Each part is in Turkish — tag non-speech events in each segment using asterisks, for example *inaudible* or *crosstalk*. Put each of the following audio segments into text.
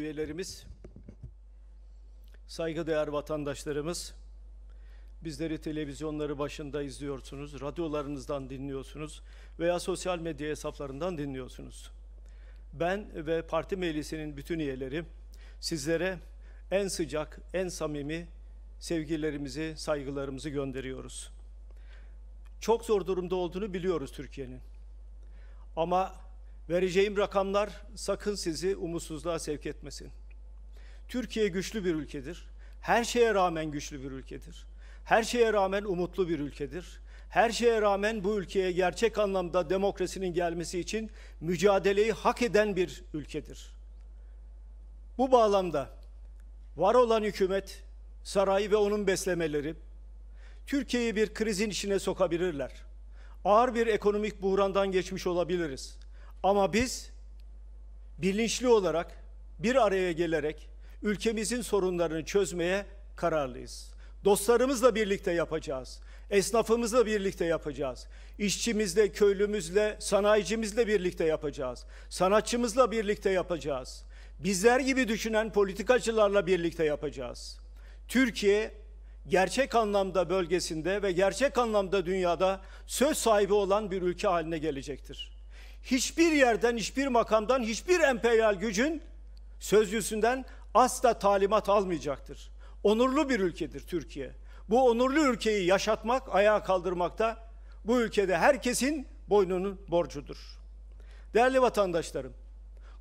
üyelerimiz, saygıdeğer vatandaşlarımız, bizleri televizyonları başında izliyorsunuz, radyolarınızdan dinliyorsunuz veya sosyal medya hesaplarından dinliyorsunuz. Ben ve parti meclisinin bütün üyeleri sizlere en sıcak, en samimi sevgilerimizi, saygılarımızı gönderiyoruz. Çok zor durumda olduğunu biliyoruz Türkiye'nin. Ama Vereceğim rakamlar sakın sizi umutsuzluğa sevk etmesin. Türkiye güçlü bir ülkedir. Her şeye rağmen güçlü bir ülkedir. Her şeye rağmen umutlu bir ülkedir. Her şeye rağmen bu ülkeye gerçek anlamda demokrasinin gelmesi için mücadeleyi hak eden bir ülkedir. Bu bağlamda var olan hükümet, sarayı ve onun beslemeleri Türkiye'yi bir krizin içine sokabilirler. Ağır bir ekonomik buhrandan geçmiş olabiliriz. Ama biz bilinçli olarak bir araya gelerek ülkemizin sorunlarını çözmeye kararlıyız. Dostlarımızla birlikte yapacağız. Esnafımızla birlikte yapacağız. İşçimizle, köylümüzle, sanayicimizle birlikte yapacağız. Sanatçımızla birlikte yapacağız. Bizler gibi düşünen politikacılarla birlikte yapacağız. Türkiye gerçek anlamda bölgesinde ve gerçek anlamda dünyada söz sahibi olan bir ülke haline gelecektir hiçbir yerden, hiçbir makamdan, hiçbir emperyal gücün sözcüsünden asla talimat almayacaktır. Onurlu bir ülkedir Türkiye. Bu onurlu ülkeyi yaşatmak, ayağa kaldırmakta bu ülkede herkesin boynunun borcudur. Değerli vatandaşlarım,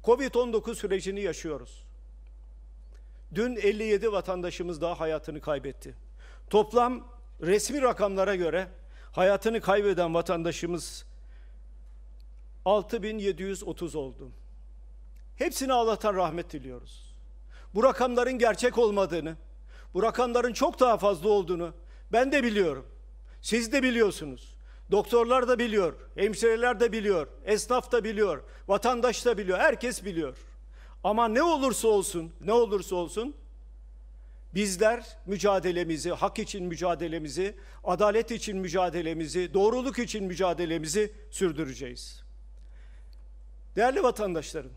Covid-19 sürecini yaşıyoruz. Dün 57 vatandaşımız daha hayatını kaybetti. Toplam resmi rakamlara göre hayatını kaybeden vatandaşımız 6730 oldu. Hepsine Allah'tan rahmet diliyoruz. Bu rakamların gerçek olmadığını, bu rakamların çok daha fazla olduğunu ben de biliyorum. Siz de biliyorsunuz. Doktorlar da biliyor, hemşireler de biliyor, esnaf da biliyor, vatandaş da biliyor, herkes biliyor. Ama ne olursa olsun, ne olursa olsun bizler mücadelemizi, hak için mücadelemizi, adalet için mücadelemizi, doğruluk için mücadelemizi sürdüreceğiz. Değerli vatandaşlarım,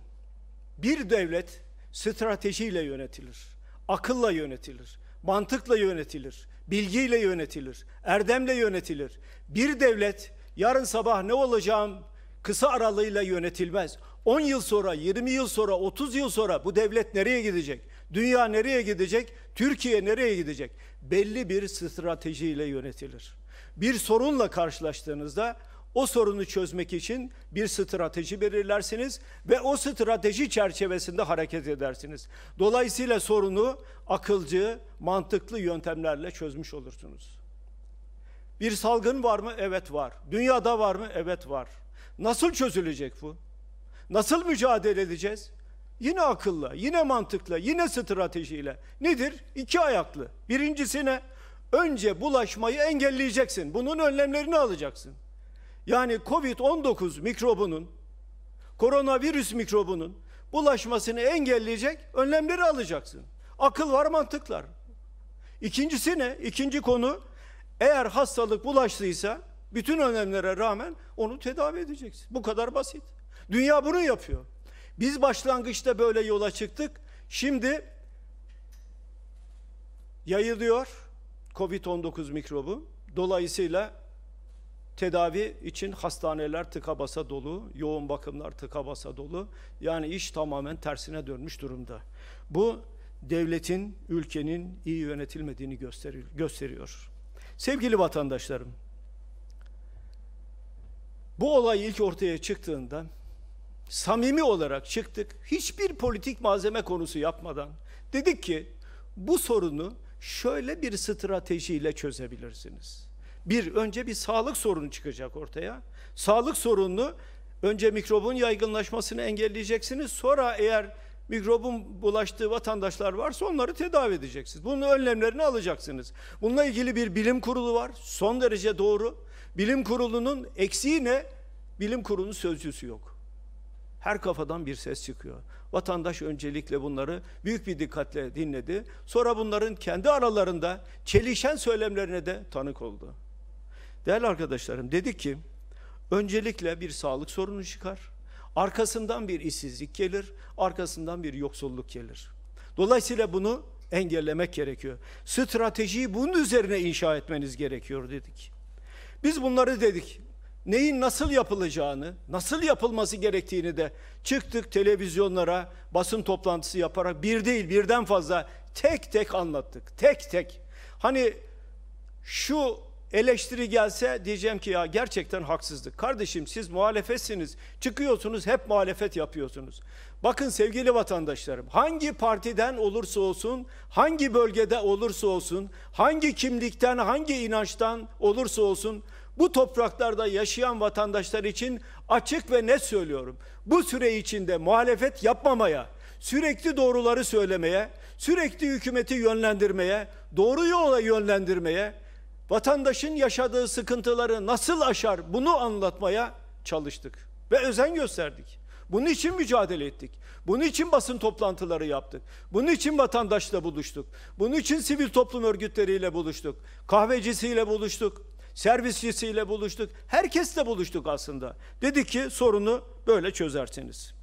bir devlet stratejiyle yönetilir, akılla yönetilir, mantıkla yönetilir, bilgiyle yönetilir, erdemle yönetilir. Bir devlet yarın sabah ne olacağım kısa aralığıyla yönetilmez. 10 yıl sonra, 20 yıl sonra, 30 yıl sonra bu devlet nereye gidecek? Dünya nereye gidecek? Türkiye nereye gidecek? Belli bir stratejiyle yönetilir. Bir sorunla karşılaştığınızda o sorunu çözmek için bir strateji belirlersiniz ve o strateji çerçevesinde hareket edersiniz. Dolayısıyla sorunu akılcı, mantıklı yöntemlerle çözmüş olursunuz. Bir salgın var mı? Evet var. Dünyada var mı? Evet var. Nasıl çözülecek bu? Nasıl mücadele edeceğiz? Yine akılla, yine mantıkla, yine stratejiyle. Nedir? İki ayaklı. Birincisine önce bulaşmayı engelleyeceksin. Bunun önlemlerini alacaksın yani Covid-19 mikrobunun, koronavirüs mikrobunun bulaşmasını engelleyecek önlemleri alacaksın. Akıl var mantıklar. İkincisi ne? İkinci konu eğer hastalık bulaştıysa bütün önlemlere rağmen onu tedavi edeceksin. Bu kadar basit. Dünya bunu yapıyor. Biz başlangıçta böyle yola çıktık. Şimdi yayılıyor COVID-19 mikrobu. Dolayısıyla Tedavi için hastaneler tıka basa dolu, yoğun bakımlar tıka basa dolu. Yani iş tamamen tersine dönmüş durumda. Bu devletin, ülkenin iyi yönetilmediğini gösteriyor. Sevgili vatandaşlarım, bu olay ilk ortaya çıktığında samimi olarak çıktık. Hiçbir politik malzeme konusu yapmadan dedik ki bu sorunu şöyle bir stratejiyle çözebilirsiniz. Bir, önce bir sağlık sorunu çıkacak ortaya. Sağlık sorununu önce mikrobun yaygınlaşmasını engelleyeceksiniz. Sonra eğer mikrobun bulaştığı vatandaşlar varsa onları tedavi edeceksiniz. Bunun önlemlerini alacaksınız. Bununla ilgili bir bilim kurulu var. Son derece doğru. Bilim kurulunun eksiği ne? Bilim kurulunun sözcüsü yok. Her kafadan bir ses çıkıyor. Vatandaş öncelikle bunları büyük bir dikkatle dinledi. Sonra bunların kendi aralarında çelişen söylemlerine de tanık oldu. Değerli arkadaşlarım dedi ki öncelikle bir sağlık sorunu çıkar. Arkasından bir işsizlik gelir, arkasından bir yoksulluk gelir. Dolayısıyla bunu engellemek gerekiyor. Stratejiyi bunun üzerine inşa etmeniz gerekiyor dedik. Biz bunları dedik. Neyin nasıl yapılacağını, nasıl yapılması gerektiğini de çıktık televizyonlara, basın toplantısı yaparak bir değil birden fazla tek tek anlattık. Tek tek. Hani şu eleştiri gelse diyeceğim ki ya gerçekten haksızlık. Kardeşim siz muhalefetsiniz. Çıkıyorsunuz hep muhalefet yapıyorsunuz. Bakın sevgili vatandaşlarım hangi partiden olursa olsun, hangi bölgede olursa olsun, hangi kimlikten, hangi inançtan olursa olsun bu topraklarda yaşayan vatandaşlar için açık ve net söylüyorum. Bu süre içinde muhalefet yapmamaya, sürekli doğruları söylemeye, sürekli hükümeti yönlendirmeye, doğru yola yönlendirmeye, vatandaşın yaşadığı sıkıntıları nasıl aşar bunu anlatmaya çalıştık ve özen gösterdik. Bunun için mücadele ettik. Bunun için basın toplantıları yaptık. Bunun için vatandaşla buluştuk. Bunun için sivil toplum örgütleriyle buluştuk. Kahvecisiyle buluştuk. Servisçisiyle buluştuk. Herkesle buluştuk aslında. Dedi ki sorunu böyle çözersiniz.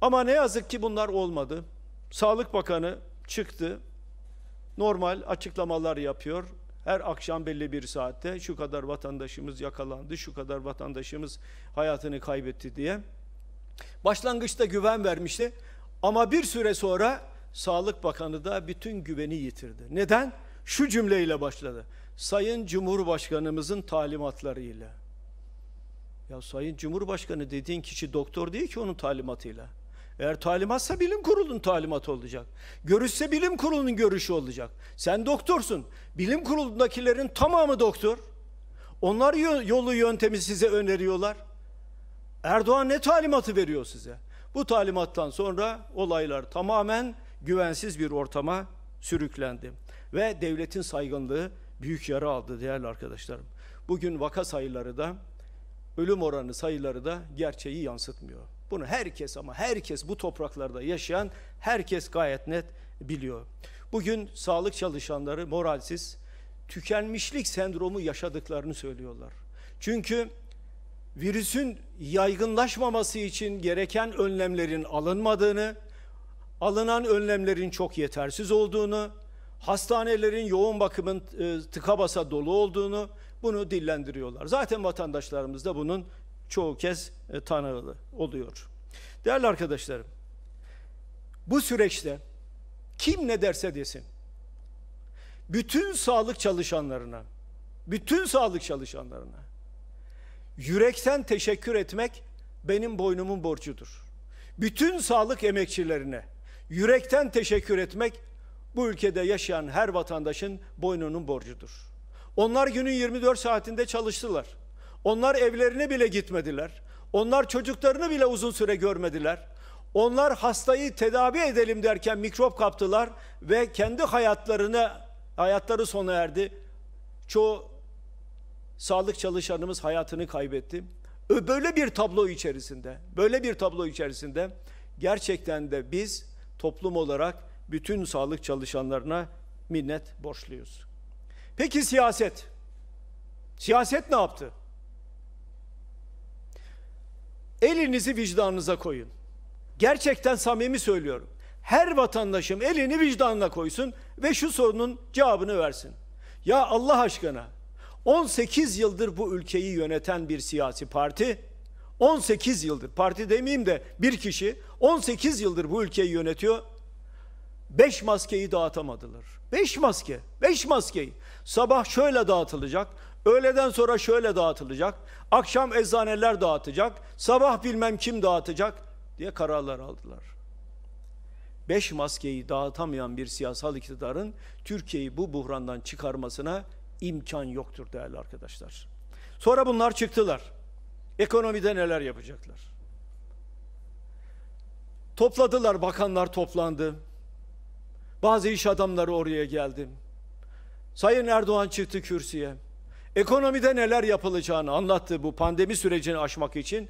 Ama ne yazık ki bunlar olmadı. Sağlık Bakanı çıktı. Normal açıklamalar yapıyor. Her akşam belli bir saatte şu kadar vatandaşımız yakalandı, şu kadar vatandaşımız hayatını kaybetti diye. Başlangıçta güven vermişti ama bir süre sonra Sağlık Bakanı da bütün güveni yitirdi. Neden? Şu cümleyle başladı. Sayın Cumhurbaşkanımızın talimatlarıyla. Ya Sayın Cumhurbaşkanı dediğin kişi doktor değil ki onun talimatıyla. Eğer talimatsa bilim kurulun talimatı olacak. Görüşse bilim kurulunun görüşü olacak. Sen doktorsun. Bilim kurulundakilerin tamamı doktor. Onlar yolu yöntemi size öneriyorlar. Erdoğan ne talimatı veriyor size? Bu talimattan sonra olaylar tamamen güvensiz bir ortama sürüklendi. Ve devletin saygınlığı büyük yara aldı değerli arkadaşlarım. Bugün vaka sayıları da, ölüm oranı sayıları da gerçeği yansıtmıyor. Bunu herkes ama herkes bu topraklarda yaşayan herkes gayet net biliyor. Bugün sağlık çalışanları moralsiz, tükenmişlik sendromu yaşadıklarını söylüyorlar. Çünkü virüsün yaygınlaşmaması için gereken önlemlerin alınmadığını, alınan önlemlerin çok yetersiz olduğunu, hastanelerin yoğun bakımın e, tıka basa dolu olduğunu bunu dillendiriyorlar. Zaten vatandaşlarımız da bunun çoğu kez e, tanığı oluyor. Değerli arkadaşlarım, bu süreçte kim ne derse desin, bütün sağlık çalışanlarına, bütün sağlık çalışanlarına yürekten teşekkür etmek benim boynumun borcudur. Bütün sağlık emekçilerine yürekten teşekkür etmek bu ülkede yaşayan her vatandaşın boynunun borcudur. Onlar günün 24 saatinde çalıştılar. Onlar evlerine bile gitmediler. Onlar çocuklarını bile uzun süre görmediler. Onlar hastayı tedavi edelim derken mikrop kaptılar ve kendi hayatlarını hayatları sona erdi. Çoğu sağlık çalışanımız hayatını kaybetti. Böyle bir tablo içerisinde, böyle bir tablo içerisinde gerçekten de biz toplum olarak bütün sağlık çalışanlarına minnet borçluyuz. Peki siyaset? Siyaset ne yaptı? Elinizi vicdanınıza koyun. Gerçekten samimi söylüyorum. Her vatandaşım elini vicdanına koysun ve şu sorunun cevabını versin. Ya Allah aşkına 18 yıldır bu ülkeyi yöneten bir siyasi parti 18 yıldır parti demeyeyim de bir kişi 18 yıldır bu ülkeyi yönetiyor. 5 maskeyi dağıtamadılar. 5 maske, 5 maskeyi. Sabah şöyle dağıtılacak, Öğleden sonra şöyle dağıtılacak. Akşam eczaneler dağıtacak. Sabah bilmem kim dağıtacak diye kararlar aldılar. Beş maskeyi dağıtamayan bir siyasal iktidarın Türkiye'yi bu buhrandan çıkarmasına imkan yoktur değerli arkadaşlar. Sonra bunlar çıktılar. Ekonomide neler yapacaklar? Topladılar, bakanlar toplandı. Bazı iş adamları oraya geldi. Sayın Erdoğan çıktı kürsüye ekonomide neler yapılacağını anlattı bu pandemi sürecini aşmak için.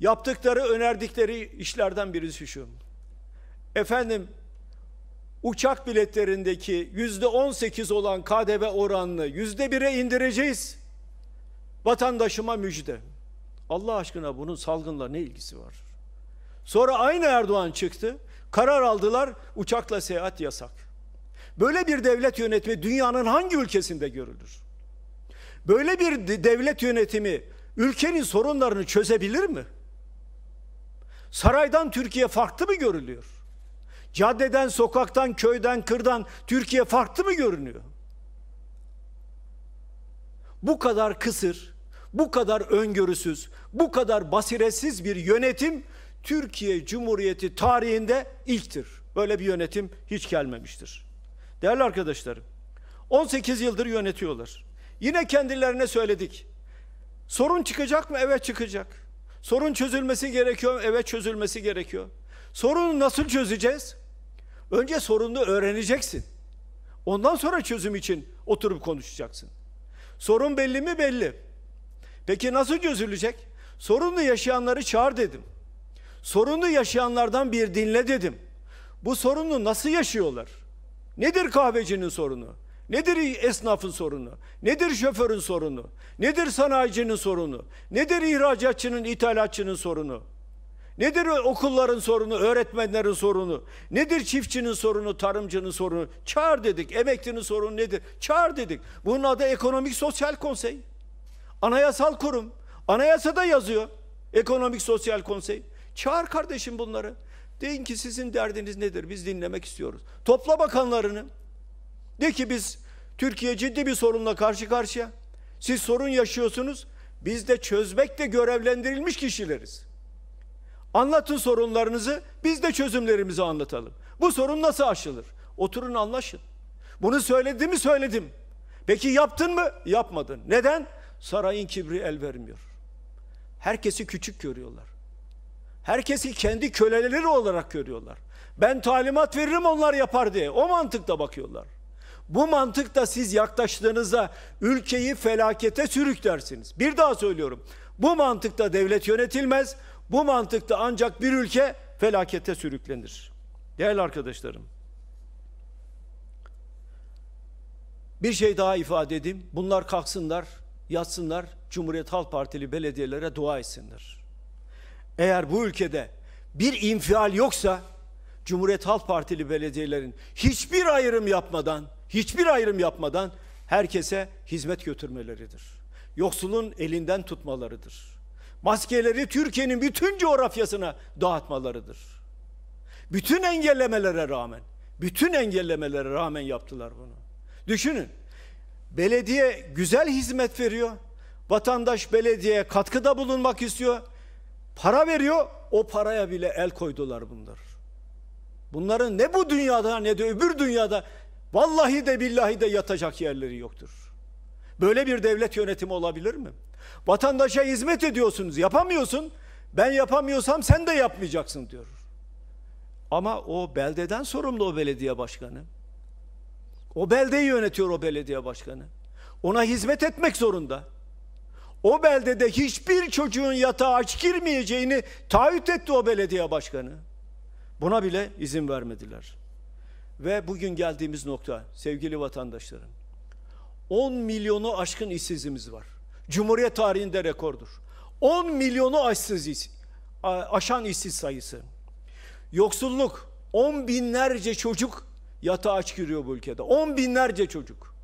Yaptıkları, önerdikleri işlerden birisi şu. Efendim, uçak biletlerindeki yüzde 18 olan KDV oranını yüzde bire indireceğiz. Vatandaşıma müjde. Allah aşkına bunun salgınla ne ilgisi var? Sonra aynı Erdoğan çıktı. Karar aldılar uçakla seyahat yasak. Böyle bir devlet yönetimi dünyanın hangi ülkesinde görülür? Böyle bir devlet yönetimi ülkenin sorunlarını çözebilir mi? Saraydan Türkiye farklı mı görülüyor? Caddeden, sokaktan, köyden, kırdan Türkiye farklı mı görünüyor? Bu kadar kısır, bu kadar öngörüsüz, bu kadar basiretsiz bir yönetim Türkiye Cumhuriyeti tarihinde ilktir. Böyle bir yönetim hiç gelmemiştir. Değerli arkadaşlarım, 18 yıldır yönetiyorlar. Yine kendilerine söyledik. Sorun çıkacak mı? Evet çıkacak. Sorun çözülmesi gerekiyor mu? Evet çözülmesi gerekiyor. Sorunu nasıl çözeceğiz? Önce sorunu öğreneceksin. Ondan sonra çözüm için oturup konuşacaksın. Sorun belli mi? Belli. Peki nasıl çözülecek? Sorunlu yaşayanları çağır dedim. Sorunlu yaşayanlardan bir dinle dedim. Bu sorunu nasıl yaşıyorlar? Nedir kahvecinin sorunu? Nedir esnafın sorunu? Nedir şoförün sorunu? Nedir sanayicinin sorunu? Nedir ihracatçının, ithalatçının sorunu? Nedir okulların sorunu, öğretmenlerin sorunu? Nedir çiftçinin sorunu, tarımcının sorunu? Çağır dedik. Emeklinin sorunu nedir? Çağır dedik. Bunun adı Ekonomik Sosyal Konsey. Anayasal kurum. Anayasada yazıyor. Ekonomik Sosyal Konsey. Çağır kardeşim bunları. Deyin ki sizin derdiniz nedir? Biz dinlemek istiyoruz. Topla bakanlarını. De ki biz Türkiye ciddi bir sorunla karşı karşıya. Siz sorun yaşıyorsunuz. Biz de çözmekle görevlendirilmiş kişileriz. Anlatın sorunlarınızı, biz de çözümlerimizi anlatalım. Bu sorun nasıl aşılır? Oturun anlaşın. Bunu söyledim mi söyledim. Peki yaptın mı? Yapmadın. Neden? Sarayın kibri el vermiyor. Herkesi küçük görüyorlar. Herkesi kendi köleleri olarak görüyorlar. Ben talimat veririm onlar yapar diye. O mantıkta bakıyorlar. Bu mantıkta siz yaklaştığınızda ülkeyi felakete sürüklersiniz. Bir daha söylüyorum. Bu mantıkta devlet yönetilmez. Bu mantıkta ancak bir ülke felakete sürüklenir. Değerli arkadaşlarım. Bir şey daha ifade edeyim. Bunlar kalksınlar, yatsınlar, Cumhuriyet Halk Partili belediyelere dua etsinler. Eğer bu ülkede bir infial yoksa Cumhuriyet Halk Partili belediyelerin hiçbir ayrım yapmadan hiçbir ayrım yapmadan herkese hizmet götürmeleridir. Yoksulun elinden tutmalarıdır. Maskeleri Türkiye'nin bütün coğrafyasına dağıtmalarıdır. Bütün engellemelere rağmen, bütün engellemelere rağmen yaptılar bunu. Düşünün, belediye güzel hizmet veriyor, vatandaş belediyeye katkıda bulunmak istiyor, para veriyor, o paraya bile el koydular bunlar. Bunların ne bu dünyada ne de öbür dünyada Vallahi de billahi de yatacak yerleri yoktur. Böyle bir devlet yönetimi olabilir mi? Vatandaşa hizmet ediyorsunuz, yapamıyorsun. Ben yapamıyorsam sen de yapmayacaksın diyor. Ama o beldeden sorumlu o belediye başkanı. O beldeyi yönetiyor o belediye başkanı. Ona hizmet etmek zorunda. O beldede hiçbir çocuğun yatağa aç girmeyeceğini taahhüt etti o belediye başkanı. Buna bile izin vermediler. Ve bugün geldiğimiz nokta sevgili vatandaşlarım. 10 milyonu aşkın işsizimiz var. Cumhuriyet tarihinde rekordur. 10 milyonu aşsız, aşan işsiz sayısı. Yoksulluk, 10 binlerce çocuk yatağa aç giriyor bu ülkede. 10 binlerce çocuk.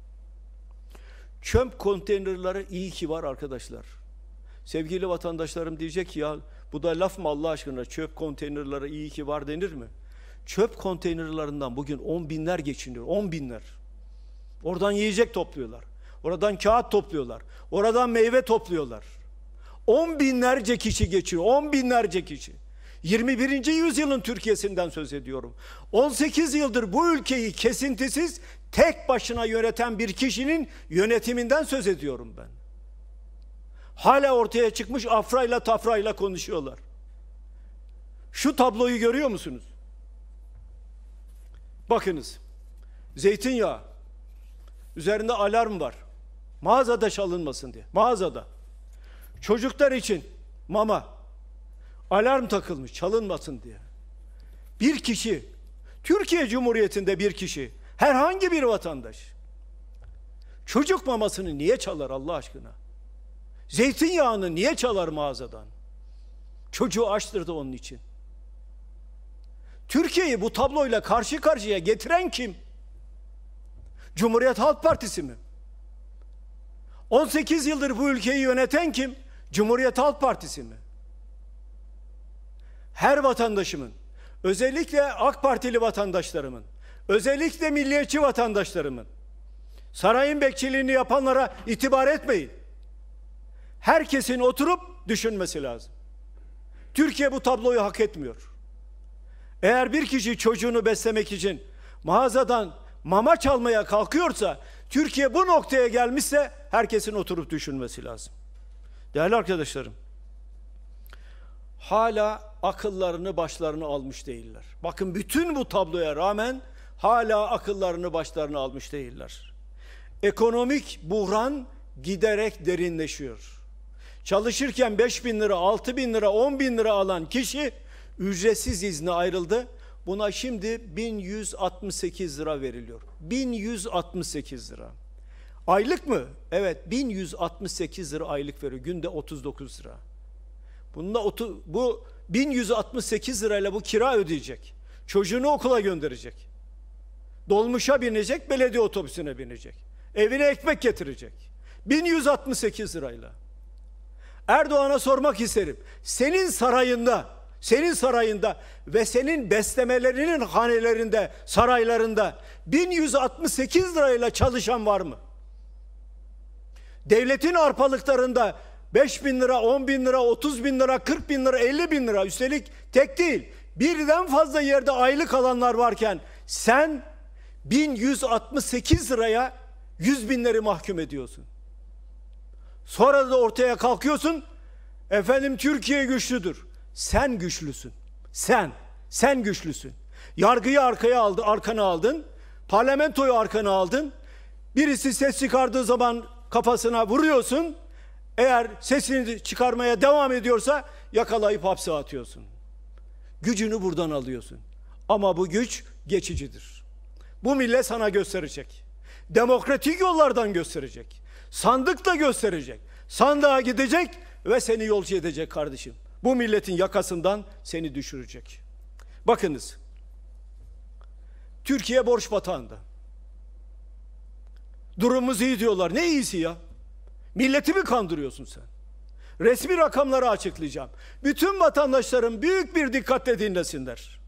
Çöp konteynerları iyi ki var arkadaşlar. Sevgili vatandaşlarım diyecek ki ya bu da laf mı Allah aşkına çöp konteynerları iyi ki var denir mi? Çöp konteynerlarından bugün on binler geçiniyor. On binler. Oradan yiyecek topluyorlar. Oradan kağıt topluyorlar. Oradan meyve topluyorlar. On binlerce kişi geçiyor. On binlerce kişi. 21. yüzyılın Türkiye'sinden söz ediyorum. 18 yıldır bu ülkeyi kesintisiz tek başına yöneten bir kişinin yönetiminden söz ediyorum ben. Hala ortaya çıkmış afrayla tafrayla konuşuyorlar. Şu tabloyu görüyor musunuz? Bakınız, zeytinyağı, üzerinde alarm var. Mağazada çalınmasın diye, mağazada. Çocuklar için mama, alarm takılmış çalınmasın diye. Bir kişi, Türkiye Cumhuriyeti'nde bir kişi, herhangi bir vatandaş, çocuk mamasını niye çalar Allah aşkına? Zeytinyağını niye çalar mağazadan? Çocuğu açtırdı onun için. Türkiye'yi bu tabloyla karşı karşıya getiren kim? Cumhuriyet Halk Partisi mi? 18 yıldır bu ülkeyi yöneten kim? Cumhuriyet Halk Partisi mi? Her vatandaşımın, özellikle AK Partili vatandaşlarımın, özellikle milliyetçi vatandaşlarımın, sarayın bekçiliğini yapanlara itibar etmeyin. Herkesin oturup düşünmesi lazım. Türkiye bu tabloyu hak etmiyor. Eğer bir kişi çocuğunu beslemek için mağazadan mama çalmaya kalkıyorsa, Türkiye bu noktaya gelmişse herkesin oturup düşünmesi lazım. Değerli arkadaşlarım, hala akıllarını başlarını almış değiller. Bakın bütün bu tabloya rağmen hala akıllarını başlarını almış değiller. Ekonomik buhran giderek derinleşiyor. Çalışırken 5 bin lira, 6 bin lira, 10 bin lira alan kişi ücretsiz izne ayrıldı. Buna şimdi 1168 lira veriliyor. 1168 lira. Aylık mı? Evet 1168 lira aylık veriyor. Günde 39 lira. Bununla otu, bu 1168 lirayla bu kira ödeyecek. Çocuğunu okula gönderecek. Dolmuşa binecek, belediye otobüsüne binecek. Evine ekmek getirecek. 1168 lirayla. Erdoğan'a sormak isterim. Senin sarayında senin sarayında ve senin beslemelerinin hanelerinde, saraylarında 1168 lirayla çalışan var mı? Devletin arpalıklarında 5 bin lira, 10 bin lira, 30 bin lira, 40 bin lira, 50 bin lira. Üstelik tek değil, birden fazla yerde aylık alanlar varken sen 1168 liraya 100 binleri mahkum ediyorsun. Sonra da ortaya kalkıyorsun, efendim Türkiye güçlüdür. Sen güçlüsün. Sen. Sen güçlüsün. Yargıyı arkaya aldı, arkana aldın. Parlamentoyu arkana aldın. Birisi ses çıkardığı zaman kafasına vuruyorsun. Eğer sesini çıkarmaya devam ediyorsa yakalayıp hapse atıyorsun. Gücünü buradan alıyorsun. Ama bu güç geçicidir. Bu millet sana gösterecek. Demokratik yollardan gösterecek. Sandıkla gösterecek. Sandığa gidecek ve seni yolcu edecek kardeşim bu milletin yakasından seni düşürecek. Bakınız, Türkiye borç batağında. Durumumuz iyi diyorlar. Ne iyisi ya? Milleti mi kandırıyorsun sen? Resmi rakamları açıklayacağım. Bütün vatandaşların büyük bir dikkatle dinlesinler.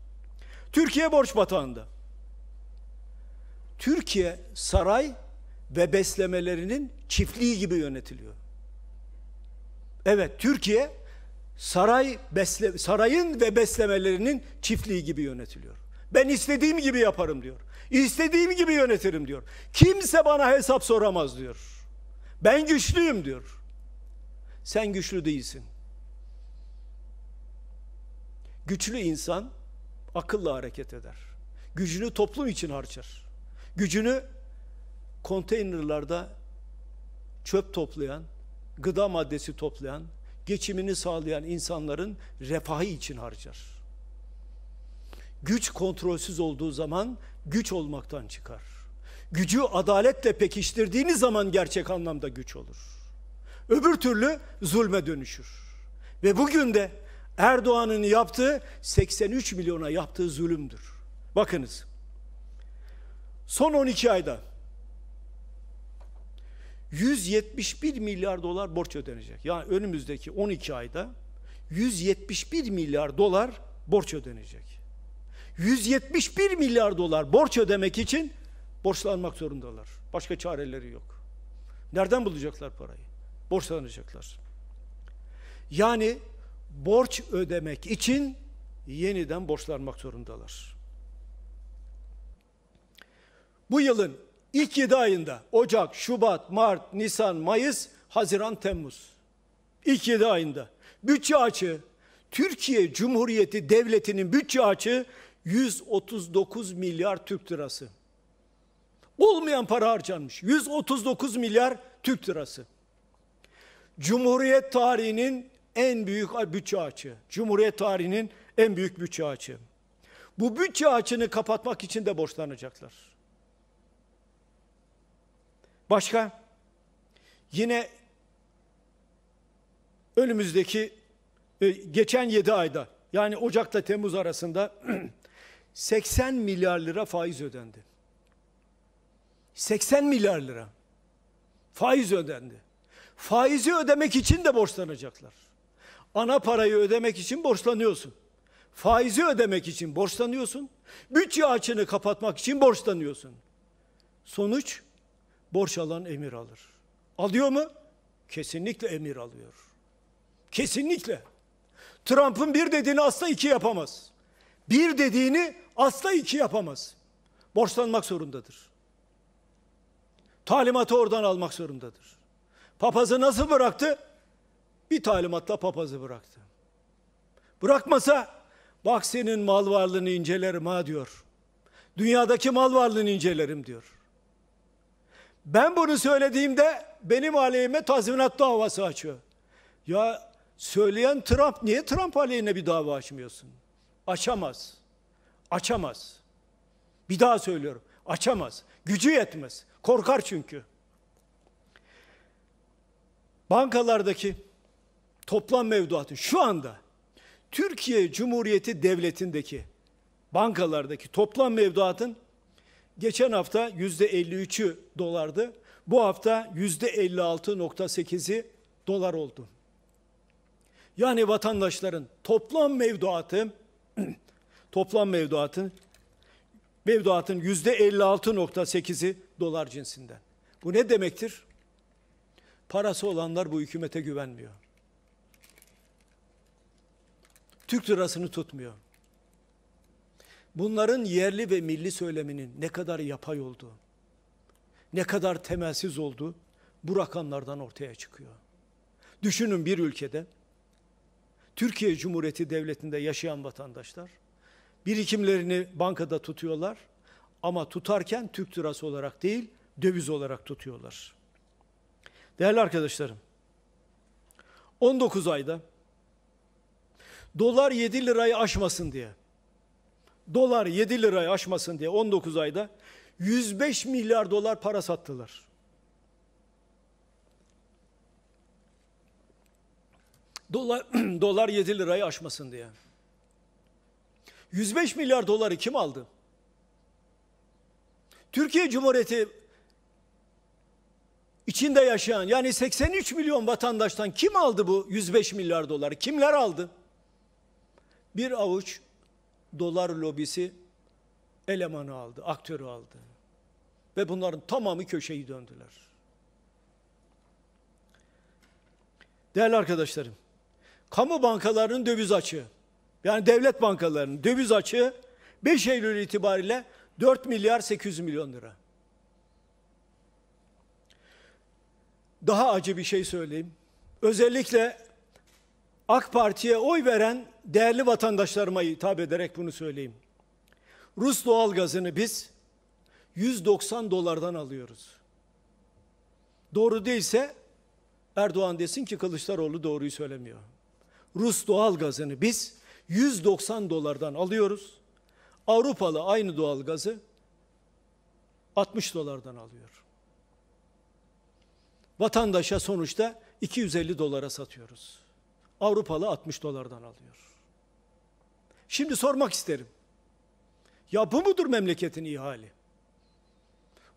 Türkiye borç batağında. Türkiye saray ve beslemelerinin çiftliği gibi yönetiliyor. Evet Türkiye saray besle, sarayın ve beslemelerinin çiftliği gibi yönetiliyor. Ben istediğim gibi yaparım diyor. İstediğim gibi yönetirim diyor. Kimse bana hesap soramaz diyor. Ben güçlüyüm diyor. Sen güçlü değilsin. Güçlü insan akılla hareket eder. Gücünü toplum için harcar. Gücünü konteynerlarda çöp toplayan, gıda maddesi toplayan, geçimini sağlayan insanların refahı için harcar. Güç kontrolsüz olduğu zaman güç olmaktan çıkar. Gücü adaletle pekiştirdiğiniz zaman gerçek anlamda güç olur. Öbür türlü zulme dönüşür. Ve bugün de Erdoğan'ın yaptığı 83 milyona yaptığı zulümdür. Bakınız. Son 12 ayda 171 milyar dolar borç ödenecek. Yani önümüzdeki 12 ayda 171 milyar dolar borç ödenecek. 171 milyar dolar borç ödemek için borçlanmak zorundalar. Başka çareleri yok. Nereden bulacaklar parayı? Borçlanacaklar. Yani borç ödemek için yeniden borçlanmak zorundalar. Bu yılın İlk 7 ayında Ocak, Şubat, Mart, Nisan, Mayıs, Haziran, Temmuz. İlk 7 ayında bütçe açığı Türkiye Cumhuriyeti Devleti'nin bütçe açığı 139 milyar Türk lirası. Olmayan para harcanmış. 139 milyar Türk lirası. Cumhuriyet tarihinin en büyük bütçe açığı. Cumhuriyet tarihinin en büyük bütçe açığı. Bu bütçe açığını kapatmak için de borçlanacaklar. Başka? Yine önümüzdeki e, geçen 7 ayda yani Ocak'ta Temmuz arasında 80 *clears throat* milyar lira faiz ödendi. 80 milyar lira faiz ödendi. Faizi ödemek için de borçlanacaklar. Ana parayı ödemek için borçlanıyorsun. Faizi ödemek için borçlanıyorsun. Bütçe açını kapatmak için borçlanıyorsun. Sonuç borç alan emir alır. Alıyor mu? Kesinlikle emir alıyor. Kesinlikle. Trump'ın bir dediğini asla iki yapamaz. Bir dediğini asla iki yapamaz. Borçlanmak zorundadır. Talimatı oradan almak zorundadır. Papazı nasıl bıraktı? Bir talimatla papazı bıraktı. Bırakmasa bak senin mal varlığını incelerim ha diyor. Dünyadaki mal varlığını incelerim diyor. Ben bunu söylediğimde benim aleyhime tazminat davası açıyor. Ya söyleyen Trump niye Trump aleyhine bir dava açmıyorsun? Açamaz. Açamaz. Bir daha söylüyorum. Açamaz. Gücü yetmez. Korkar çünkü. Bankalardaki toplam mevduatın şu anda Türkiye Cumhuriyeti Devleti'ndeki bankalardaki toplam mevduatın geçen hafta %53'ü dolardı. Bu hafta %56.8'i dolar oldu. Yani vatandaşların toplam mevduatı *clears throat* toplam mevduatın mevduatın %56.8'i dolar cinsinden. Bu ne demektir? Parası olanlar bu hükümete güvenmiyor. Türk lirasını tutmuyor bunların yerli ve milli söyleminin ne kadar yapay olduğu, ne kadar temelsiz olduğu bu rakamlardan ortaya çıkıyor. Düşünün bir ülkede Türkiye Cumhuriyeti Devleti'nde yaşayan vatandaşlar birikimlerini bankada tutuyorlar ama tutarken Türk lirası olarak değil döviz olarak tutuyorlar. Değerli arkadaşlarım 19 ayda dolar 7 lirayı aşmasın diye dolar 7 lirayı aşmasın diye 19 ayda 105 milyar dolar para sattılar. Dolar, *clears throat* dolar 7 lirayı aşmasın diye. 105 milyar doları kim aldı? Türkiye Cumhuriyeti içinde yaşayan yani 83 milyon vatandaştan kim aldı bu 105 milyar doları? Kimler aldı? Bir avuç dolar lobisi elemanı aldı, aktörü aldı. Ve bunların tamamı köşeyi döndüler. Değerli arkadaşlarım, kamu bankalarının döviz açığı, yani devlet bankalarının döviz açığı 5 Eylül itibariyle 4 milyar 800 milyon lira. Daha acı bir şey söyleyeyim. Özellikle AK Parti'ye oy veren değerli vatandaşlarıma hitap ederek bunu söyleyeyim. Rus doğalgazını biz 190 dolardan alıyoruz. Doğru değilse Erdoğan desin ki Kılıçdaroğlu doğruyu söylemiyor. Rus doğalgazını biz 190 dolardan alıyoruz. Avrupalı aynı doğalgazı 60 dolardan alıyor. Vatandaşa sonuçta 250 dolara satıyoruz. Avrupalı 60 dolardan alıyor. Şimdi sormak isterim. Ya bu mudur memleketin iyi hali?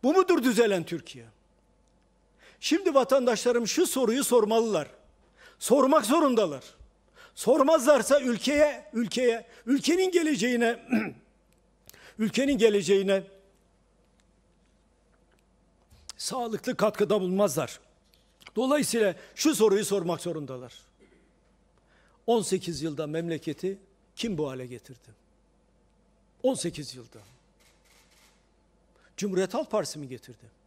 Bu mudur düzelen Türkiye? Şimdi vatandaşlarım şu soruyu sormalılar. Sormak zorundalar. Sormazlarsa ülkeye, ülkeye, ülkenin geleceğine, *clears throat* ülkenin geleceğine sağlıklı katkıda bulunmazlar. Dolayısıyla şu soruyu sormak zorundalar. 18 yılda memleketi kim bu hale getirdi? 18 yılda. Cumhuriyet Halk Partisi mi getirdi?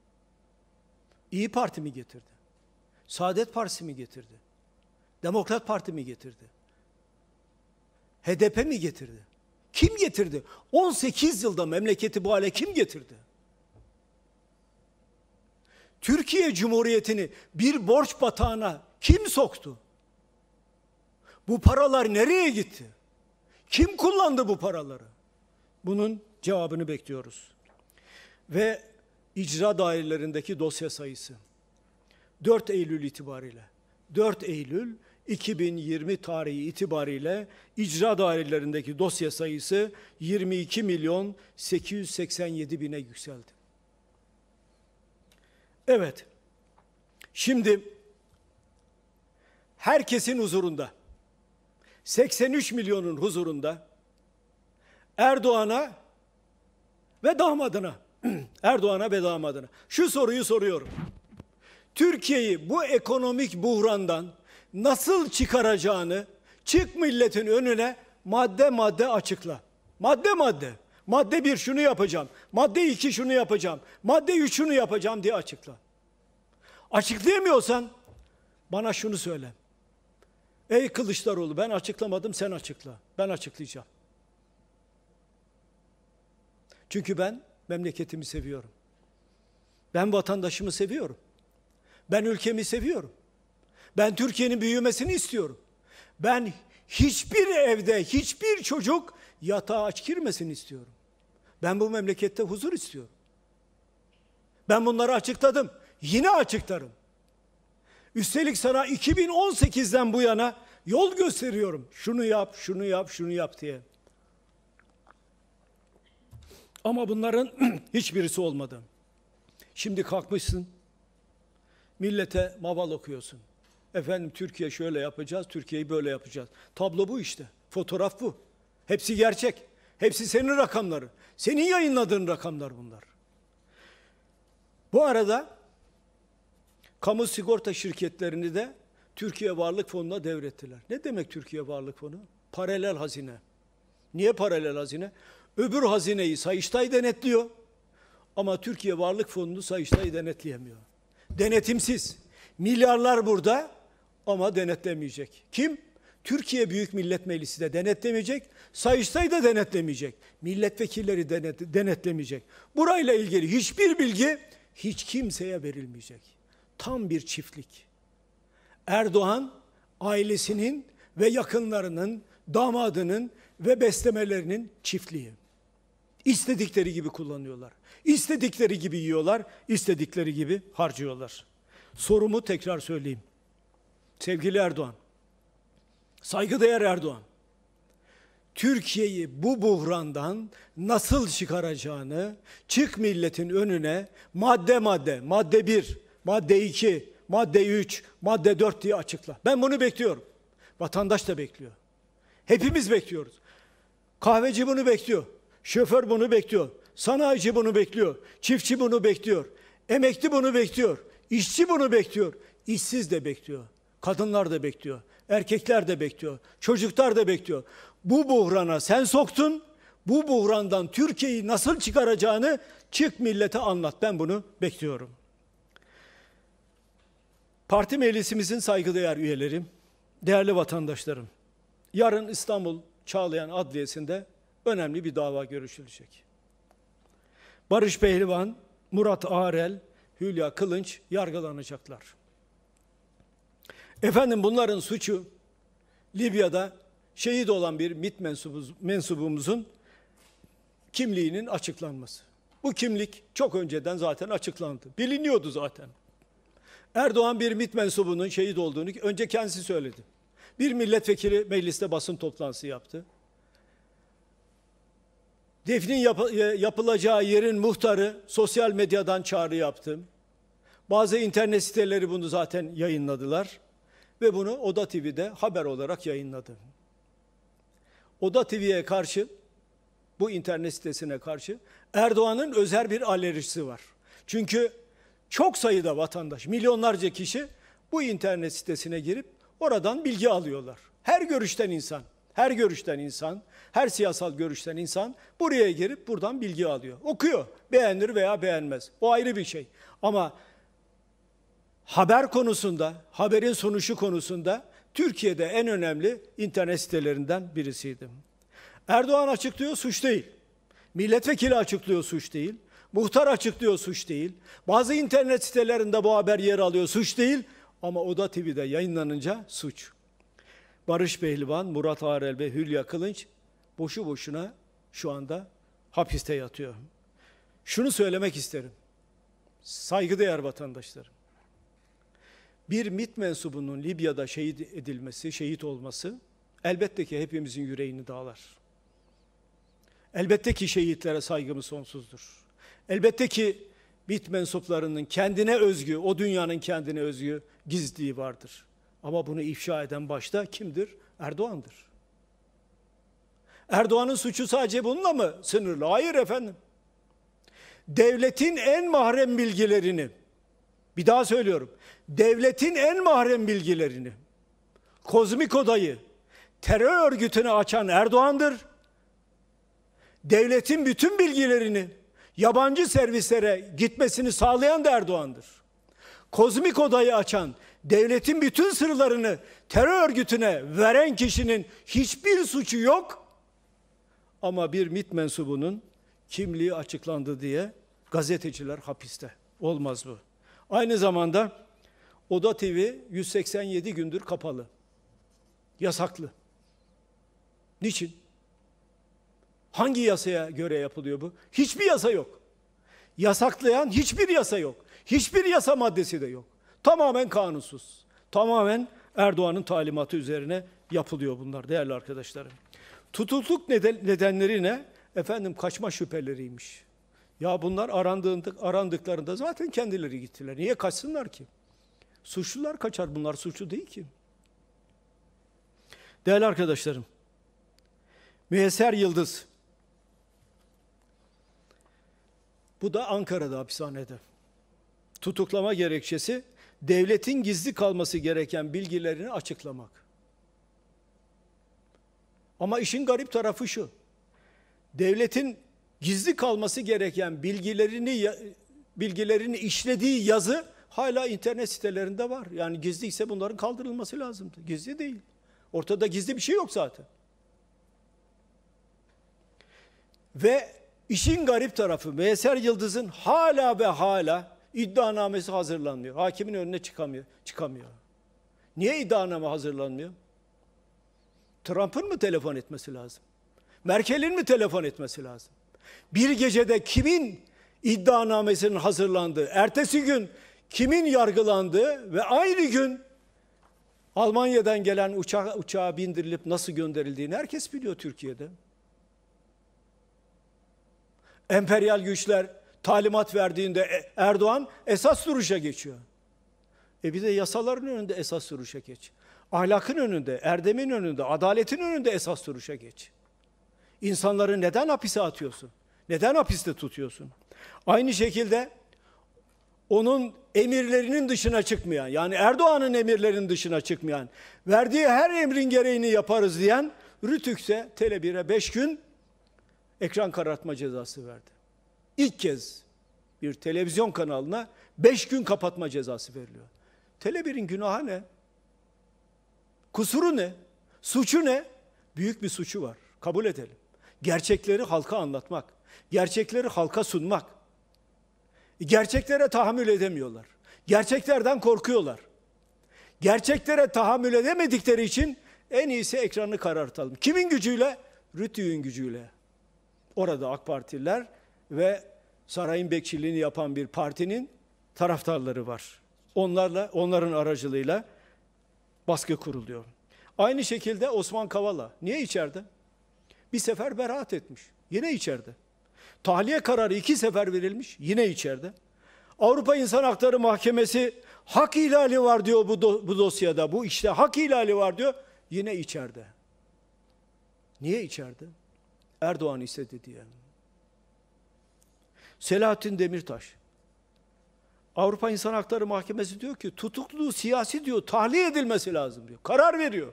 İyi Parti mi getirdi? Saadet Partisi mi getirdi? Demokrat Parti mi getirdi? HDP mi getirdi? Kim getirdi? 18 yılda memleketi bu hale kim getirdi? Türkiye Cumhuriyeti'ni bir borç batağına kim soktu? Bu paralar nereye gitti? Kim kullandı bu paraları? Bunun cevabını bekliyoruz. Ve icra dairelerindeki dosya sayısı. 4 Eylül itibariyle. 4 Eylül 2020 tarihi itibariyle icra dairelerindeki dosya sayısı 22 milyon 887 bine yükseldi. Evet, şimdi herkesin huzurunda 83 milyonun huzurunda Erdoğan'a ve damadına *clears throat* Erdoğan'a ve damadına şu soruyu soruyorum. Türkiye'yi bu ekonomik buhrandan nasıl çıkaracağını çık milletin önüne madde madde açıkla. Madde madde. Madde bir şunu yapacağım. Madde iki şunu yapacağım. Madde üç şunu yapacağım diye açıkla. Açıklayamıyorsan bana şunu söyle. Ey Kılıçdaroğlu ben açıklamadım sen açıkla. Ben açıklayacağım. Çünkü ben memleketimi seviyorum. Ben vatandaşımı seviyorum. Ben ülkemi seviyorum. Ben Türkiye'nin büyümesini istiyorum. Ben hiçbir evde, hiçbir çocuk yatağa aç girmesin istiyorum. Ben bu memlekette huzur istiyorum. Ben bunları açıkladım. Yine açıklarım. Üstelik sana 2018'den bu yana yol gösteriyorum. Şunu yap, şunu yap, şunu yap diye. Ama bunların *clears throat* hiçbirisi olmadı. Şimdi kalkmışsın, millete maval okuyorsun. Efendim Türkiye şöyle yapacağız, Türkiye'yi böyle yapacağız. Tablo bu işte, fotoğraf bu. Hepsi gerçek, hepsi senin rakamları. Senin yayınladığın rakamlar bunlar. Bu arada kamu sigorta şirketlerini de Türkiye Varlık Fonu'na devrettiler. Ne demek Türkiye Varlık Fonu? Paralel hazine. Niye paralel hazine? Öbür hazineyi Sayıştay denetliyor. Ama Türkiye Varlık Fonu'nu Sayıştay denetleyemiyor. Denetimsiz. Milyarlar burada ama denetlemeyecek. Kim? Türkiye Büyük Millet Meclisi de denetlemeyecek, Sayıştay da denetlemeyecek, milletvekilleri denet, denetlemeyecek. Burayla ilgili hiçbir bilgi hiç kimseye verilmeyecek. Tam bir çiftlik. Erdoğan ailesinin ve yakınlarının, damadının ve beslemelerinin çiftliği. İstedikleri gibi kullanıyorlar. İstedikleri gibi yiyorlar, istedikleri gibi harcıyorlar. Sorumu tekrar söyleyeyim. Sevgili Erdoğan, saygıdeğer Erdoğan, Türkiye'yi bu buhrandan nasıl çıkaracağını, çık milletin önüne madde madde, madde bir, madde 2, madde 3, madde 4 diye açıkla. Ben bunu bekliyorum. Vatandaş da bekliyor. Hepimiz bekliyoruz. Kahveci bunu bekliyor. Şoför bunu bekliyor. Sanayici bunu bekliyor. Çiftçi bunu bekliyor. Emekli bunu bekliyor. İşçi bunu bekliyor. İşsiz de bekliyor. Kadınlar da bekliyor. Erkekler de bekliyor. Çocuklar da bekliyor. Bu buhrana sen soktun. Bu buhrandan Türkiye'yi nasıl çıkaracağını çık millete anlat. Ben bunu bekliyorum. Parti meclisimizin saygıdeğer üyelerim, değerli vatandaşlarım, yarın İstanbul Çağlayan Adliyesi'nde önemli bir dava görüşülecek. Barış Pehlivan, Murat Arel, Hülya Kılınç yargılanacaklar. Efendim bunların suçu Libya'da şehit olan bir MIT mensubumuzun kimliğinin açıklanması. Bu kimlik çok önceden zaten açıklandı. Biliniyordu zaten. Erdoğan bir mit mensubunun şehit olduğunu önce kendisi söyledi. Bir milletvekili mecliste basın toplantısı yaptı. Defnin yap e, yapılacağı yerin muhtarı sosyal medyadan çağrı yaptı. Bazı internet siteleri bunu zaten yayınladılar ve bunu Oda TV'de haber olarak yayınladı. Oda TV'ye karşı bu internet sitesine karşı Erdoğan'ın özel bir alerjisi var. Çünkü çok sayıda vatandaş, milyonlarca kişi bu internet sitesine girip oradan bilgi alıyorlar. Her görüşten insan, her görüşten insan, her siyasal görüşten insan buraya girip buradan bilgi alıyor. Okuyor, beğenir veya beğenmez. O ayrı bir şey. Ama haber konusunda, haberin sonuçu konusunda Türkiye'de en önemli internet sitelerinden birisiydim. Erdoğan açıklıyor suç değil. Milletvekili açıklıyor suç değil. Muhtar açıklıyor suç değil. Bazı internet sitelerinde bu haber yer alıyor suç değil. Ama Oda TV'de yayınlanınca suç. Barış Behlivan, Murat Arel ve Hülya Kılınç boşu boşuna şu anda hapiste yatıyor. Şunu söylemek isterim. Saygıdeğer vatandaşlarım. Bir MIT mensubunun Libya'da şehit edilmesi, şehit olması elbette ki hepimizin yüreğini dağlar. Elbette ki şehitlere saygımız sonsuzdur. Elbette ki bit mensuplarının kendine özgü, o dünyanın kendine özgü gizliği vardır. Ama bunu ifşa eden başta kimdir? Erdoğan'dır. Erdoğan'ın suçu sadece bununla mı sınırlı? Hayır efendim. Devletin en mahrem bilgilerini, bir daha söylüyorum, devletin en mahrem bilgilerini, kozmik odayı, terör örgütünü açan Erdoğan'dır. Devletin bütün bilgilerini, yabancı servislere gitmesini sağlayan da Erdoğan'dır. Kozmik odayı açan, devletin bütün sırlarını terör örgütüne veren kişinin hiçbir suçu yok. Ama bir MIT mensubunun kimliği açıklandı diye gazeteciler hapiste. Olmaz bu. Aynı zamanda Oda TV 187 gündür kapalı. Yasaklı. Niçin? Hangi yasaya göre yapılıyor bu? Hiçbir yasa yok. Yasaklayan hiçbir yasa yok. Hiçbir yasa maddesi de yok. Tamamen kanunsuz. Tamamen Erdoğan'ın talimatı üzerine yapılıyor bunlar değerli arkadaşlarım. Tutukluk neden, nedenleri ne? Efendim kaçma şüpheleriymiş. Ya bunlar arandığında, arandıklarında zaten kendileri gittiler. Niye kaçsınlar ki? Suçlular kaçar bunlar suçlu değil ki. Değerli arkadaşlarım, Müyesser Yıldız Bu da Ankara'da hapishanede. Tutuklama gerekçesi devletin gizli kalması gereken bilgilerini açıklamak. Ama işin garip tarafı şu. Devletin gizli kalması gereken bilgilerini bilgilerini işlediği yazı hala internet sitelerinde var. Yani gizli ise bunların kaldırılması lazımdı. Gizli değil. Ortada gizli bir şey yok zaten. Ve İşin garip tarafı Meyser Yıldız'ın hala ve hala iddianamesi hazırlanmıyor. Hakimin önüne çıkamıyor. çıkamıyor. Niye iddianame hazırlanmıyor? Trump'ın mı telefon etmesi lazım? Merkel'in mi telefon etmesi lazım? Bir gecede kimin iddianamesinin hazırlandığı, ertesi gün kimin yargılandığı ve aynı gün Almanya'dan gelen uçağa, uçağa bindirilip nasıl gönderildiğini herkes biliyor Türkiye'de emperyal güçler talimat verdiğinde e- Erdoğan esas duruşa geçiyor. E bir de yasaların önünde esas duruşa geç. Ahlakın önünde, erdemin önünde, adaletin önünde esas duruşa geç. İnsanları neden hapise atıyorsun? Neden hapiste tutuyorsun? Aynı şekilde onun emirlerinin dışına çıkmayan, yani Erdoğan'ın emirlerinin dışına çıkmayan, verdiği her emrin gereğini yaparız diyen Rütük'se Tele 1'e 5 gün ekran karartma cezası verdi. İlk kez bir televizyon kanalına beş gün kapatma cezası veriliyor. Telebirin günahı ne? Kusuru ne? Suçu ne? Büyük bir suçu var. Kabul edelim. Gerçekleri halka anlatmak, gerçekleri halka sunmak. Gerçeklere tahammül edemiyorlar. Gerçeklerden korkuyorlar. Gerçeklere tahammül edemedikleri için en iyisi ekranı karartalım. Kimin gücüyle? Rütü'nün gücüyle orada AK Partililer ve sarayın bekçiliğini yapan bir partinin taraftarları var. Onlarla, onların aracılığıyla baskı kuruluyor. Aynı şekilde Osman Kavala. Niye içeride? Bir sefer beraat etmiş. Yine içeride. Tahliye kararı iki sefer verilmiş. Yine içeride. Avrupa İnsan Hakları Mahkemesi hak ihlali var diyor bu, do bu dosyada. Bu işte hak ihlali var diyor. Yine içeride. Niye içeride? Erdoğan istedi diye. Selahattin Demirtaş. Avrupa İnsan Hakları Mahkemesi diyor ki tutuklu siyasi diyor tahliye edilmesi lazım diyor. Karar veriyor.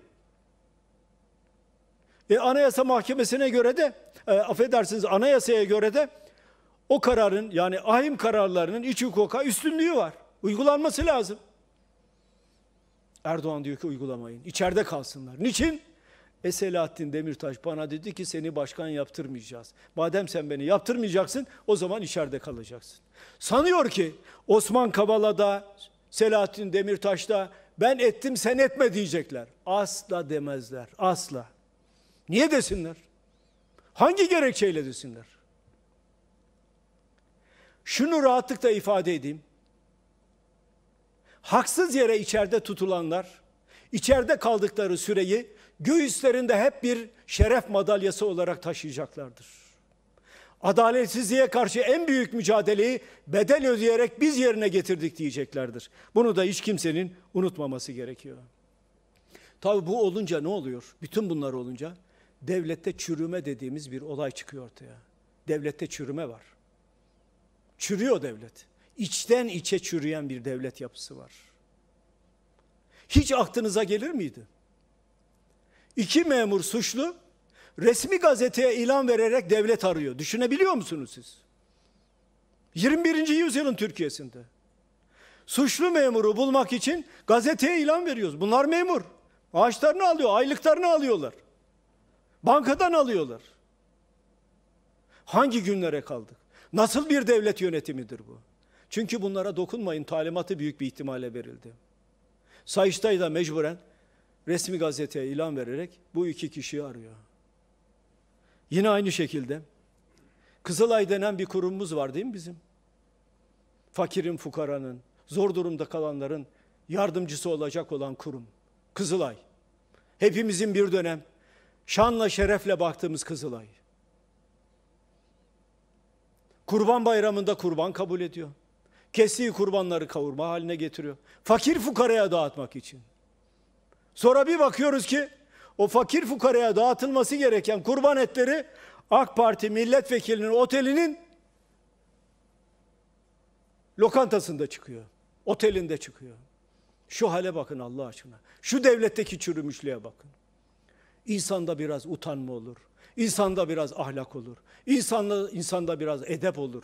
E, Anayasa Mahkemesi'ne göre de e, affedersiniz anayasaya göre de o kararın yani ahim kararlarının iç hukuka üstünlüğü var. Uygulanması lazım. Erdoğan diyor ki uygulamayın. İçeride kalsınlar. Niçin? E Selahattin Demirtaş bana dedi ki seni başkan yaptırmayacağız. Madem sen beni yaptırmayacaksın o zaman içeride kalacaksın. Sanıyor ki Osman Kavala'da, Selahattin Demirtaş'ta ben ettim sen etme diyecekler. Asla demezler, asla. Niye desinler? Hangi gerekçeyle desinler? Şunu rahatlıkla ifade edeyim. Haksız yere içeride tutulanlar, içeride kaldıkları süreyi göğüslerinde hep bir şeref madalyası olarak taşıyacaklardır. Adaletsizliğe karşı en büyük mücadeleyi bedel ödeyerek biz yerine getirdik diyeceklerdir. Bunu da hiç kimsenin unutmaması gerekiyor. Tabi bu olunca ne oluyor? Bütün bunlar olunca devlette çürüme dediğimiz bir olay çıkıyor ortaya. Devlette çürüme var. Çürüyor devlet. İçten içe çürüyen bir devlet yapısı var. Hiç aklınıza gelir miydi? İki memur suçlu resmi gazeteye ilan vererek devlet arıyor. Düşünebiliyor musunuz siz? 21. yüzyılın Türkiye'sinde. Suçlu memuru bulmak için gazeteye ilan veriyoruz. Bunlar memur. Maaşlarını alıyor, aylıklarını alıyorlar. Bankadan alıyorlar. Hangi günlere kaldık? Nasıl bir devlet yönetimidir bu? Çünkü bunlara dokunmayın talimatı büyük bir ihtimalle verildi. Sayıştay da mecburen resmi gazeteye ilan vererek bu iki kişiyi arıyor. Yine aynı şekilde Kızılay denen bir kurumumuz var değil mi bizim? Fakirin, fukaranın, zor durumda kalanların yardımcısı olacak olan kurum. Kızılay. Hepimizin bir dönem şanla şerefle baktığımız Kızılay. Kurban bayramında kurban kabul ediyor. Kestiği kurbanları kavurma haline getiriyor. Fakir fukaraya dağıtmak için. Sonra bir bakıyoruz ki o fakir fukaraya dağıtılması gereken kurban etleri AK Parti milletvekilinin otelinin lokantasında çıkıyor. Otelinde çıkıyor. Şu hale bakın Allah aşkına. Şu devletteki çürümüşlüğe bakın. İnsanda biraz utanma olur. İnsanda biraz ahlak olur. İnsanda, insanda biraz edep olur.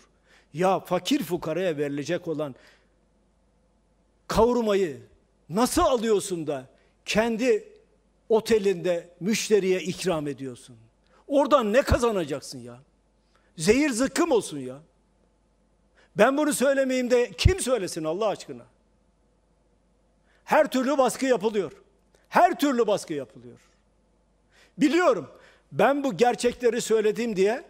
Ya fakir fukaraya verilecek olan kavurmayı nasıl alıyorsun da kendi otelinde müşteriye ikram ediyorsun. Oradan ne kazanacaksın ya? Zehir zıkkım olsun ya. Ben bunu söylemeyeyim de kim söylesin Allah aşkına? Her türlü baskı yapılıyor. Her türlü baskı yapılıyor. Biliyorum ben bu gerçekleri söyledim diye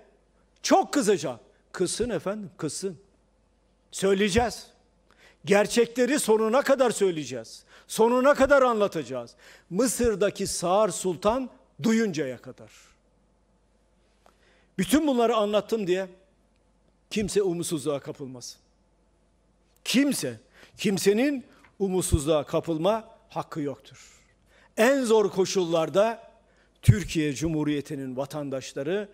çok kızacağım. Kısın efendim kısın. Söyleyeceğiz. Gerçekleri sonuna kadar söyleyeceğiz. Sonuna kadar anlatacağız. Mısır'daki Sağır Sultan duyuncaya kadar. Bütün bunları anlattım diye kimse umutsuzluğa kapılmasın. Kimse, kimsenin umutsuzluğa kapılma hakkı yoktur. En zor koşullarda Türkiye Cumhuriyeti'nin vatandaşları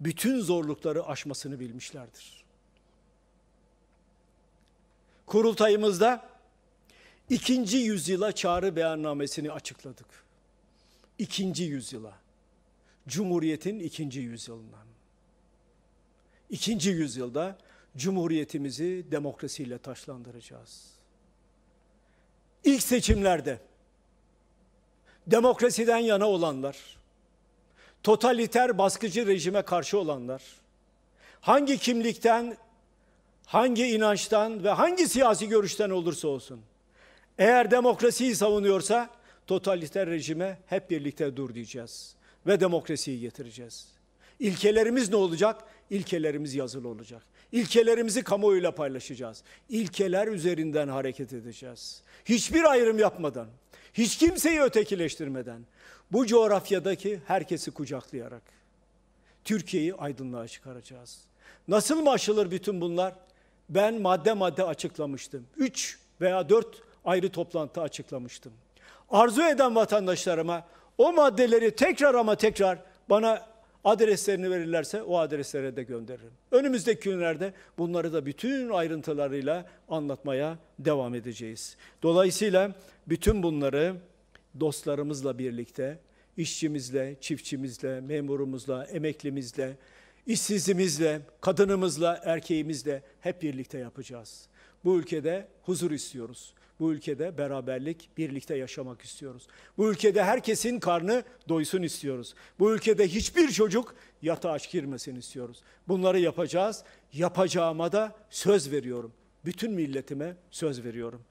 bütün zorlukları aşmasını bilmişlerdir. Kurultayımızda İkinci yüzyıla çağrı beyannamesini açıkladık. İkinci yüzyıla. Cumhuriyetin ikinci yüzyılından. İkinci yüzyılda Cumhuriyetimizi demokrasiyle taşlandıracağız. İlk seçimlerde demokrasiden yana olanlar, totaliter baskıcı rejime karşı olanlar, hangi kimlikten, hangi inançtan ve hangi siyasi görüşten olursa olsun eğer demokrasiyi savunuyorsa totaliter rejime hep birlikte dur diyeceğiz ve demokrasiyi getireceğiz. İlkelerimiz ne olacak? İlkelerimiz yazılı olacak. İlkelerimizi kamuoyuyla paylaşacağız. İlkeler üzerinden hareket edeceğiz. Hiçbir ayrım yapmadan, hiç kimseyi ötekileştirmeden, bu coğrafyadaki herkesi kucaklayarak Türkiye'yi aydınlığa çıkaracağız. Nasıl mı aşılır bütün bunlar? Ben madde madde açıklamıştım. Üç veya dört ayrı toplantı açıklamıştım. Arzu eden vatandaşlarıma o maddeleri tekrar ama tekrar bana adreslerini verirlerse o adreslere de gönderirim. Önümüzdeki günlerde bunları da bütün ayrıntılarıyla anlatmaya devam edeceğiz. Dolayısıyla bütün bunları dostlarımızla birlikte, işçimizle, çiftçimizle, memurumuzla, emeklimizle, işsizimizle, kadınımızla, erkeğimizle hep birlikte yapacağız. Bu ülkede huzur istiyoruz. Bu ülkede beraberlik, birlikte yaşamak istiyoruz. Bu ülkede herkesin karnı doysun istiyoruz. Bu ülkede hiçbir çocuk yatağa aç girmesin istiyoruz. Bunları yapacağız. Yapacağıma da söz veriyorum. Bütün milletime söz veriyorum.